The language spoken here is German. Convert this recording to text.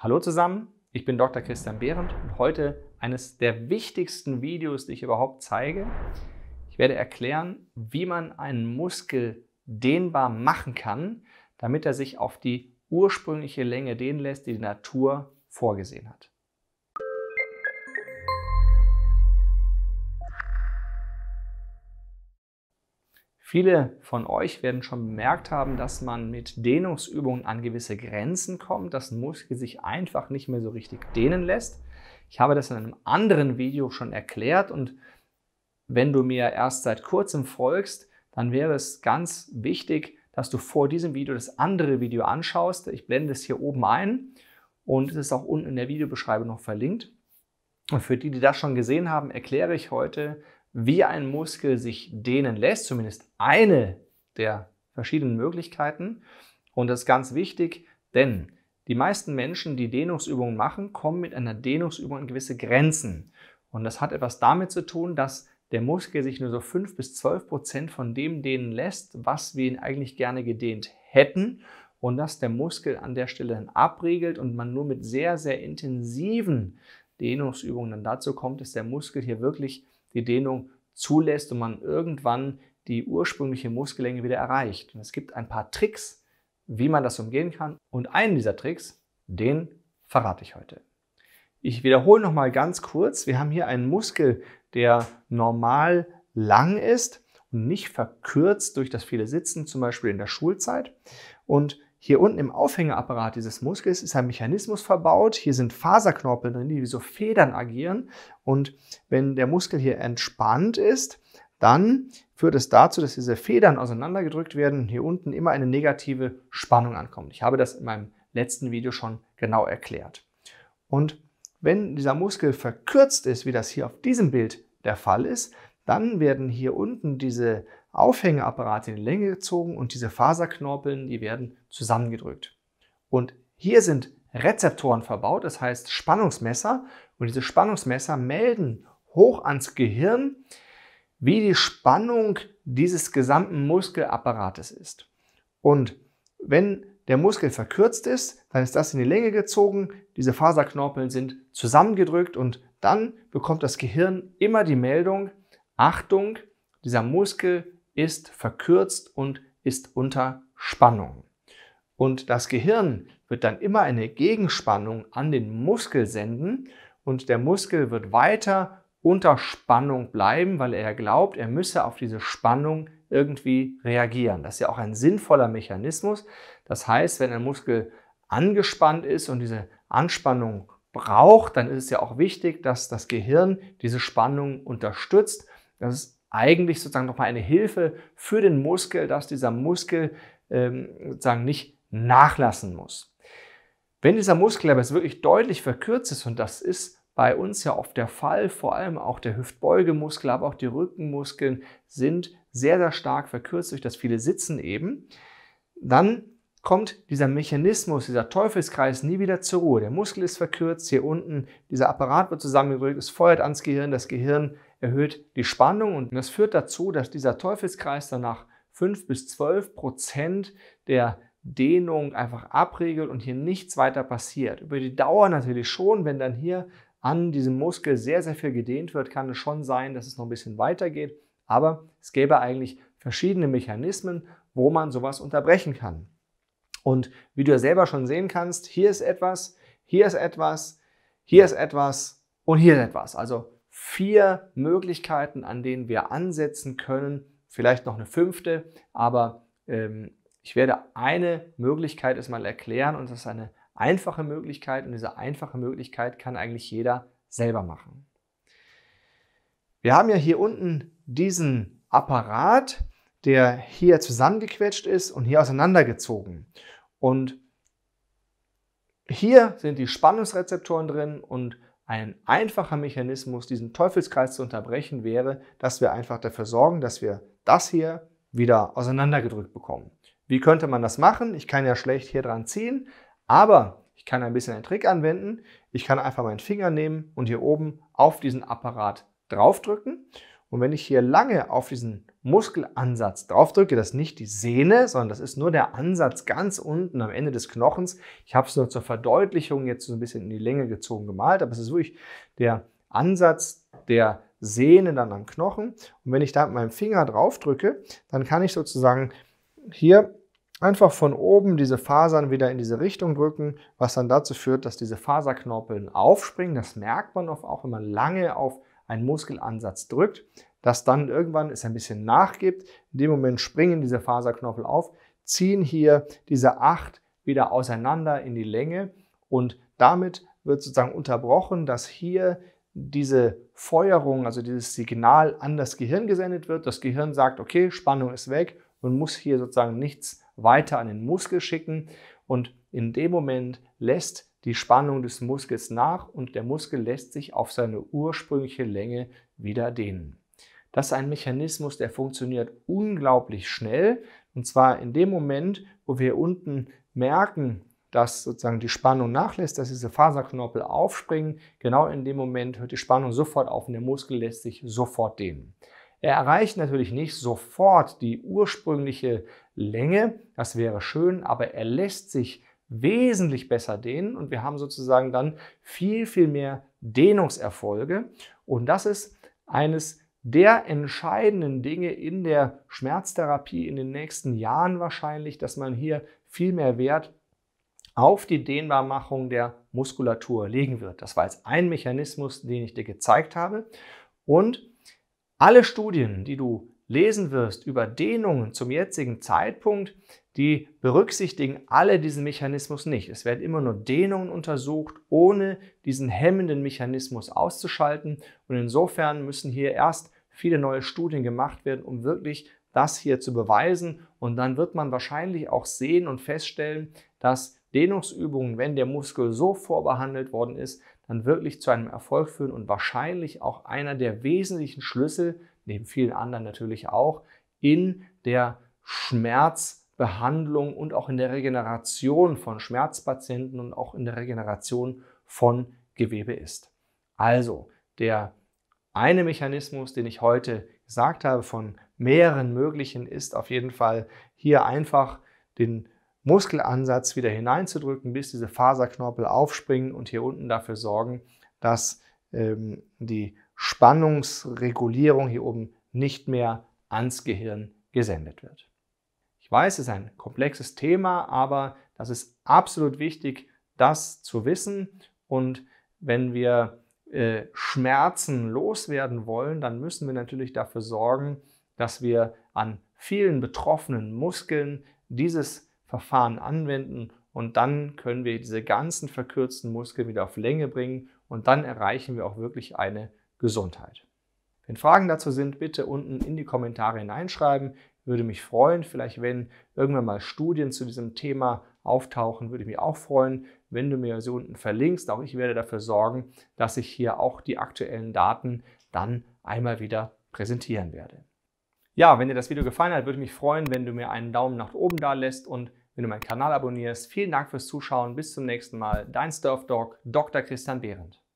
Hallo zusammen, ich bin Dr. Christian Behrendt und heute eines der wichtigsten Videos, die ich überhaupt zeige. Ich werde erklären, wie man einen Muskel dehnbar machen kann, damit er sich auf die ursprüngliche Länge dehnen lässt, die die Natur vorgesehen hat. Viele von euch werden schon bemerkt haben, dass man mit Dehnungsübungen an gewisse Grenzen kommt, dass ein Muskel sich einfach nicht mehr so richtig dehnen lässt. Ich habe das in einem anderen Video schon erklärt und wenn du mir erst seit kurzem folgst, dann wäre es ganz wichtig, dass du vor diesem Video das andere Video anschaust. Ich blende es hier oben ein und es ist auch unten in der Videobeschreibung noch verlinkt. Und für die, die das schon gesehen haben, erkläre ich heute, wie ein Muskel sich dehnen lässt, zumindest eine der verschiedenen Möglichkeiten. Und das ist ganz wichtig, denn die meisten Menschen, die Dehnungsübungen machen, kommen mit einer Dehnungsübung an gewisse Grenzen. Und das hat etwas damit zu tun, dass der Muskel sich nur so 5 bis 12 Prozent von dem dehnen lässt, was wir ihn eigentlich gerne gedehnt hätten. Und dass der Muskel an der Stelle dann abriegelt und man nur mit sehr, sehr intensiven Dehnungsübungen dann dazu kommt, dass der Muskel hier wirklich die Dehnung zulässt und man irgendwann die ursprüngliche Muskellänge wieder erreicht. Und es gibt ein paar Tricks, wie man das umgehen kann. Und einen dieser Tricks, den verrate ich heute. Ich wiederhole nochmal ganz kurz. Wir haben hier einen Muskel, der normal lang ist und nicht verkürzt durch das viele Sitzen, zum Beispiel in der Schulzeit. Und hier unten im Aufhängeapparat dieses Muskels ist ein Mechanismus verbaut. Hier sind Faserknorpel drin, die wie so Federn agieren. Und wenn der Muskel hier entspannt ist, dann führt es dazu, dass diese Federn auseinandergedrückt werden und hier unten immer eine negative Spannung ankommt. Ich habe das in meinem letzten Video schon genau erklärt. Und wenn dieser Muskel verkürzt ist, wie das hier auf diesem Bild der Fall ist, dann werden hier unten diese Aufhängeapparat in die Länge gezogen und diese Faserknorpeln, die werden zusammengedrückt. Und hier sind Rezeptoren verbaut, das heißt Spannungsmesser. Und diese Spannungsmesser melden hoch ans Gehirn, wie die Spannung dieses gesamten Muskelapparates ist. Und wenn der Muskel verkürzt ist, dann ist das in die Länge gezogen, diese Faserknorpeln sind zusammengedrückt und dann bekommt das Gehirn immer die Meldung, Achtung, dieser Muskel ist verkürzt und ist unter Spannung. Und das Gehirn wird dann immer eine Gegenspannung an den Muskel senden und der Muskel wird weiter unter Spannung bleiben, weil er glaubt, er müsse auf diese Spannung irgendwie reagieren. Das ist ja auch ein sinnvoller Mechanismus. Das heißt, wenn ein Muskel angespannt ist und diese Anspannung braucht, dann ist es ja auch wichtig, dass das Gehirn diese Spannung unterstützt. Das ist eigentlich sozusagen nochmal eine Hilfe für den Muskel, dass dieser Muskel ähm, sozusagen nicht nachlassen muss. Wenn dieser Muskel aber jetzt wirklich deutlich verkürzt ist, und das ist bei uns ja oft der Fall, vor allem auch der Hüftbeugemuskel, aber auch die Rückenmuskeln sind sehr, sehr stark verkürzt durch das viele Sitzen eben, dann kommt dieser Mechanismus, dieser Teufelskreis nie wieder zur Ruhe. Der Muskel ist verkürzt, hier unten, dieser Apparat wird zusammengedrückt, es feuert ans Gehirn, das Gehirn erhöht die Spannung und das führt dazu, dass dieser Teufelskreis danach 5 bis 12 Prozent der Dehnung einfach abregelt und hier nichts weiter passiert. Über die Dauer natürlich schon, wenn dann hier an diesem Muskel sehr, sehr viel gedehnt wird, kann es schon sein, dass es noch ein bisschen weitergeht. Aber es gäbe eigentlich verschiedene Mechanismen, wo man sowas unterbrechen kann. Und wie du ja selber schon sehen kannst, hier ist etwas, hier ist etwas, hier ist etwas und hier ist etwas. Also vier Möglichkeiten, an denen wir ansetzen können. Vielleicht noch eine fünfte, aber ähm, ich werde eine Möglichkeit erstmal erklären und das ist eine einfache Möglichkeit und diese einfache Möglichkeit kann eigentlich jeder selber machen. Wir haben ja hier unten diesen Apparat, der hier zusammengequetscht ist und hier auseinandergezogen. Und hier sind die Spannungsrezeptoren drin und ein einfacher Mechanismus, diesen Teufelskreis zu unterbrechen, wäre, dass wir einfach dafür sorgen, dass wir das hier wieder auseinandergedrückt bekommen. Wie könnte man das machen? Ich kann ja schlecht hier dran ziehen, aber ich kann ein bisschen einen Trick anwenden. Ich kann einfach meinen Finger nehmen und hier oben auf diesen Apparat draufdrücken. Und wenn ich hier lange auf diesen Muskelansatz draufdrücke, das ist nicht die Sehne, sondern das ist nur der Ansatz ganz unten am Ende des Knochens. Ich habe es nur zur Verdeutlichung jetzt so ein bisschen in die Länge gezogen gemalt, aber es ist wirklich der Ansatz der Sehne dann am Knochen. Und wenn ich da mit meinem Finger draufdrücke, dann kann ich sozusagen hier einfach von oben diese Fasern wieder in diese Richtung drücken, was dann dazu führt, dass diese Faserknorpeln aufspringen. Das merkt man auch, wenn man lange auf einen Muskelansatz drückt, dass dann irgendwann es ein bisschen nachgibt. In dem Moment springen diese Faserknorpel auf, ziehen hier diese acht wieder auseinander in die Länge und damit wird sozusagen unterbrochen, dass hier diese Feuerung, also dieses Signal an das Gehirn gesendet wird. Das Gehirn sagt, okay, Spannung ist weg und muss hier sozusagen nichts weiter an den Muskel schicken. Und in dem Moment lässt die Spannung des Muskels nach und der Muskel lässt sich auf seine ursprüngliche Länge wieder dehnen. Das ist ein Mechanismus, der funktioniert unglaublich schnell. Und zwar in dem Moment, wo wir unten merken, dass sozusagen die Spannung nachlässt, dass diese Faserknorpel aufspringen. Genau in dem Moment hört die Spannung sofort auf und der Muskel lässt sich sofort dehnen. Er erreicht natürlich nicht sofort die ursprüngliche Länge, das wäre schön, aber er lässt sich wesentlich besser dehnen und wir haben sozusagen dann viel, viel mehr Dehnungserfolge. Und das ist eines der entscheidenden Dinge in der Schmerztherapie in den nächsten Jahren wahrscheinlich, dass man hier viel mehr Wert auf die Dehnbarmachung der Muskulatur legen wird. Das war jetzt ein Mechanismus, den ich dir gezeigt habe. Und alle Studien, die du lesen wirst über Dehnungen zum jetzigen Zeitpunkt, die berücksichtigen alle diesen Mechanismus nicht. Es werden immer nur Dehnungen untersucht, ohne diesen hemmenden Mechanismus auszuschalten. Und insofern müssen hier erst viele neue Studien gemacht werden, um wirklich das hier zu beweisen. Und dann wird man wahrscheinlich auch sehen und feststellen, dass Dehnungsübungen, wenn der Muskel so vorbehandelt worden ist, dann wirklich zu einem Erfolg führen und wahrscheinlich auch einer der wesentlichen Schlüssel, neben vielen anderen natürlich auch, in der Schmerz- Behandlung und auch in der Regeneration von Schmerzpatienten und auch in der Regeneration von Gewebe ist. Also der eine Mechanismus, den ich heute gesagt habe, von mehreren möglichen, ist auf jeden Fall hier einfach den Muskelansatz wieder hineinzudrücken, bis diese Faserknorpel aufspringen und hier unten dafür sorgen, dass ähm, die Spannungsregulierung hier oben nicht mehr ans Gehirn gesendet wird. Ich weiß, es ist ein komplexes Thema, aber das ist absolut wichtig, das zu wissen. Und wenn wir äh, Schmerzen loswerden wollen, dann müssen wir natürlich dafür sorgen, dass wir an vielen betroffenen Muskeln dieses Verfahren anwenden und dann können wir diese ganzen verkürzten Muskeln wieder auf Länge bringen und dann erreichen wir auch wirklich eine Gesundheit. Wenn Fragen dazu sind, bitte unten in die Kommentare hineinschreiben würde mich freuen. Vielleicht, wenn irgendwann mal Studien zu diesem Thema auftauchen, würde ich mich auch freuen, wenn du mir sie unten verlinkst. Auch ich werde dafür sorgen, dass ich hier auch die aktuellen Daten dann einmal wieder präsentieren werde. Ja, wenn dir das Video gefallen hat, würde ich mich freuen, wenn du mir einen Daumen nach oben da lässt und wenn du meinen Kanal abonnierst. Vielen Dank fürs Zuschauen. Bis zum nächsten Mal. Dein Surf Dog, Dr. Christian Behrendt.